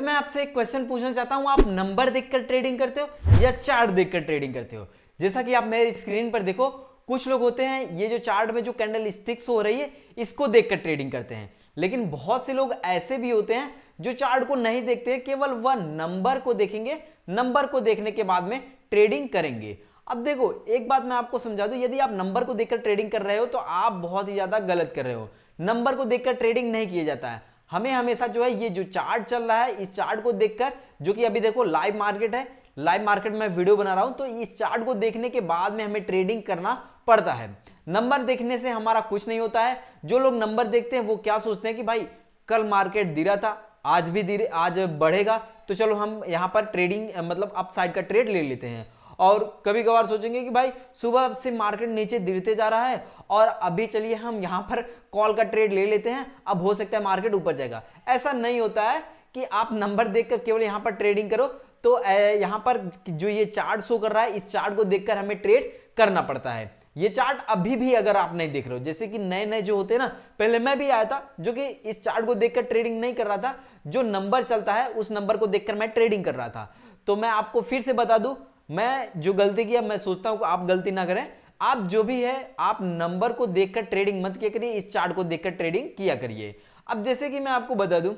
पे तो मैं आपसे एक क्वेश्चन पूछना चाहता हूं आप नंबर देखकर ट्रेडिंग करते हो या चार्ट देखकर ट्रेडिंग करते हो जैसा कि आप मेरी स्क्रीन पर देखो कुछ लोग होते हैं ये जो चार्ट में जो कैंडल स्टिक्स हो रही है इसको देखकर ट्रेडिंग करते हैं लेकिन बहुत से लोग ऐसे भी होते हैं जो चार्ट को नहीं देखते केवल वह नंबर को देखेंगे नंबर को देखने के बाद में ट्रेडिंग करेंगे अब देखो एक बात मैं आपको समझा दू यदि आप नंबर को देखकर ट्रेडिंग कर रहे हो तो आप बहुत ही ज्यादा गलत कर रहे हो नंबर को देखकर ट्रेडिंग नहीं किया जाता है हमें हमेशा जो है ये जो चार्ट चल रहा है इस चार्ट को देखकर जो कि अभी देखो लाइव मार्केट है लाइव मार्केट में वीडियो बना रहा हूं तो इस चार्ट को देखने के बाद में हमें ट्रेडिंग करना पड़ता है नंबर देखने से हमारा कुछ नहीं होता है जो लोग नंबर देखते हैं वो क्या सोचते हैं कि भाई कल मार्केट धीरा था आज भी धीरे आज बढ़ेगा तो चलो हम यहाँ पर ट्रेडिंग मतलब अपसाइड का ट्रेड ले लेते हैं और कभी कभार सोचेंगे कि भाई सुबह से मार्केट नीचे गिरते जा रहा है और अभी चलिए हम यहाँ पर कॉल का ट्रेड ले लेते हैं अब हो सकता है मार्केट ऊपर जाएगा ऐसा नहीं होता है कि आप नंबर देखकर केवल यहाँ पर ट्रेडिंग करो तो यहां पर जो ये चार्ट शो कर रहा है इस चार्ट को देखकर हमें ट्रेड करना पड़ता है ये चार्ट अभी भी अगर आप नहीं देख रहे हो जैसे कि नए नए जो होते हैं ना पहले मैं भी आया था जो कि इस चार्ट को देखकर ट्रेडिंग नहीं कर रहा था जो नंबर चलता है उस नंबर को देखकर मैं ट्रेडिंग कर रहा था तो मैं आपको फिर से बता दूं मैं जो गलती किया मैं सोचता हूं आप गलती ना करें आप जो भी है आप नंबर को देखकर ट्रेडिंग मत किया करिए इस चार्ट को देखकर ट्रेडिंग किया करिए अब जैसे कि मैं आपको बता दूं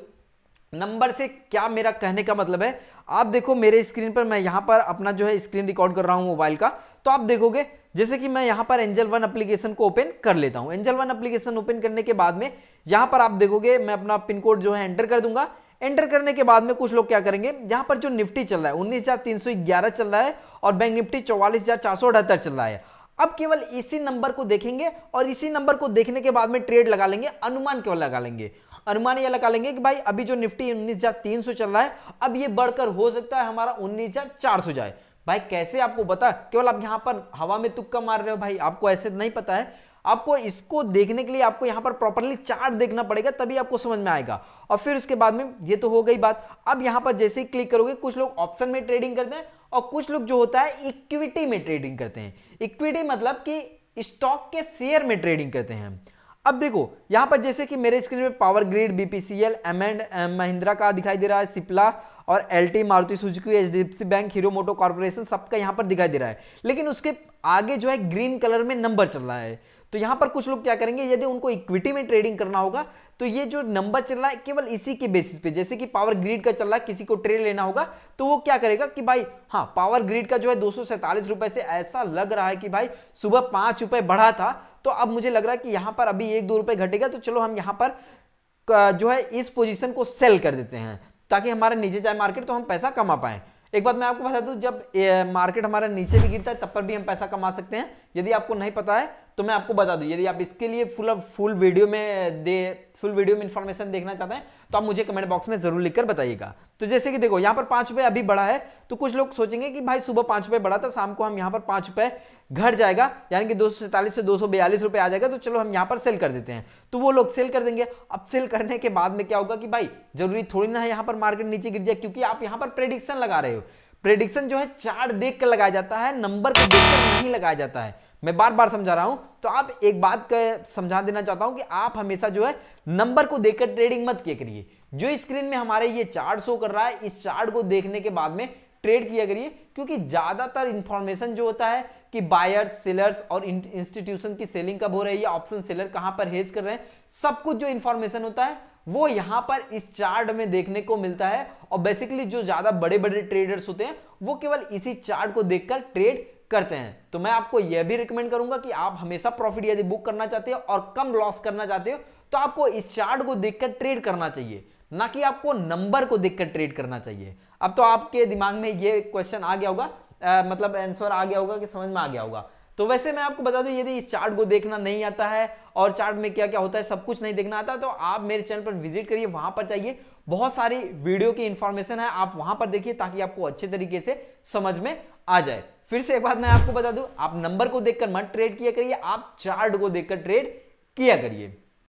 नंबर से क्या मेरा कहने का मतलब है आप देखो मेरे स्क्रीन पर मैं यहां पर अपना जो है स्क्रीन रिकॉर्ड कर रहा हूं मोबाइल का तो आप देखोगे जैसे कि मैं यहां पर एंजल वन एप्लीकेशन को ओपन कर लेता हूँ एंजल वन एप्लीकेशन ओपन करने के बाद में यहां पर आप देखोगे मैं अपना पिन कोड जो है एंटर कर दूंगा एंटर करने के बाद में कुछ लोग क्या करेंगे यहां पर जो निफ्टी चल रहा है उन्नीस चल रहा है और बैंक निफ्टी चौवालीस चल रहा है अब केवल इसी नंबर को देखेंगे और इसी नंबर को देखने के बाद में ट्रेड लगा लेंगे अनुमान केवल लगा लेंगे अनुमान ये लगा लेंगे कि भाई अभी जो निफ्टी 19,300 चल रहा है अब ये बढ़कर हो सकता है हमारा 19,400 जाए भाई कैसे आपको पता केवल आप यहां पर हवा में तुक्का मार रहे हो भाई आपको ऐसे नहीं पता है आपको इसको देखने के लिए आपको यहां पर प्रॉपरली चार्ट देखना पड़ेगा तभी आपको समझ में आएगा और फिर उसके बाद में ये तो हो गई बात अब यहां पर जैसे ही क्लिक करोगे कुछ लोग ऑप्शन में ट्रेडिंग करते हैं और कुछ लोग जो होता है इक्विटी में ट्रेडिंग करते हैं इक्विटी मतलब कि स्टॉक के शेयर में ट्रेडिंग करते हैं अब देखो यहां पर जैसे कि मेरे स्क्रीन पर Power Grid BPCL M and Mahindra का दिखाई दे रहा है सिप्ला और L T Maruti Suzuki H bank Hero Moto Corporation सबका यहाँ पर दिखाई दे रहा है लेकिन उसके आगे जो है ग्रीन कलर में नंबर चल रहा है तो यहां पर कुछ लोग क्या करेंगे यदि उनको इक्विटी में ट्रेडिंग करना होगा तो ये जो नंबर चल रहा है केवल इसी के बेसिस पे जैसे कि पावर ग्रिड का चल रहा है किसी को ट्रेड लेना होगा तो वो क्या करेगा कि भाई हाँ पावर ग्रिड का जो है दो रुपए से ऐसा लग रहा है कि भाई सुबह पांच रुपए बढ़ा था तो अब मुझे लग रहा है कि यहां पर अभी एक दो रुपए घटेगा तो चलो हम यहां पर जो है इस पोजिशन को सेल कर देते हैं ताकि हमारा नीचे जाए मार्केट तो हम पैसा कमा पाए एक बात मैं आपको बता दूं जब मार्केट हमारा नीचे भी गिरता है तब पर भी हम पैसा कमा सकते हैं यदि आपको नहीं पता है तो मैं आपको बता दूं यदि आप इसके लिए फुल फुल वीडियो में दे फुल वीडियो में इन्फॉर्मेशन देखना चाहते हैं तो आप मुझे कमेंट बॉक्स में जरूर लिखकर बताइएगा तो जैसे कि देखो यहाँ पर पांच रुपये अभी बढ़ा है तो कुछ लोग सोचेंगे कि भाई सुबह पांच रुपये बढ़ा था शाम को हम यहाँ पर पांच रुपए घट जाएगा यानी कि दो सौ सैतालीस से दो सौ बयालीस रुपए आ जाएगा तो चलो हम यहाँ पर सेल कर देते हैं तो वो लोग सेल कर देंगे अब सेल करने के बाद में क्या होगा कि भाई जरूरी थोड़ी ना है यहाँ पर मार्केट नीचे गिर जाए क्योंकि आप यहाँ पर प्रेडिक्शन लगा रहे हो प्रेडिक्शन जो है चार्ट देख कर लगाया जाता है नंबर को देख नहीं लगाया जाता है मैं बार बार समझा रहा हूं तो आप एक बात का समझा देना चाहता हूं कि आप हमेशा जो है नंबर को देखकर ट्रेडिंग मत किया करिए जो स्क्रीन में हमारे ये चार्ट शो कर रहा है इस चार्ट को देखने के बाद में ट्रेड किया करिए क्योंकि ज्यादातर इंफॉर्मेशन जो होता है कि बायर्स सेलर्स और इंस्टीट्यूशन की सेलिंग कब हो रही है ऑप्शन सेलर कहां पर हेज कर रहे हैं सब कुछ जो इंफॉर्मेशन होता है वो यहां पर इस चार्ट में देखने को मिलता है और बेसिकली जो ज्यादा बड़े बड़े ट्रेडर्स होते हैं वो केवल इसी चार्ट को देखकर ट्रेड करते हैं तो मैं आपको यह भी रिकमेंड करूंगा कि आप हमेशा प्रॉफिट यदि बुक करना चाहते हो और कम लॉस करना चाहते हो तो आपको इस चार्ट को देखकर ट्रेड करना चाहिए ना कि आपको नंबर को देखकर ट्रेड करना चाहिए अब तो आपके दिमाग में यह क्वेश्चन आ गया होगा आ, मतलब आंसर आ गया होगा कि समझ में आ गया होगा तो वैसे मैं आपको बता दूं यदि इस चार्ट को देखना नहीं आता है और चार्ट में क्या क्या होता है सब कुछ नहीं देखना आता तो आप मेरे चैनल पर विजिट करिए वहां पर जाइए बहुत सारी वीडियो की इंफॉर्मेशन है आप वहां पर देखिए ताकि आपको अच्छे तरीके से समझ में आ जाए फिर से एक बात मैं आपको बता दूं आप नंबर को देखकर मत ट्रेड किया करिए आप चार्ट को देखकर ट्रेड किया करिए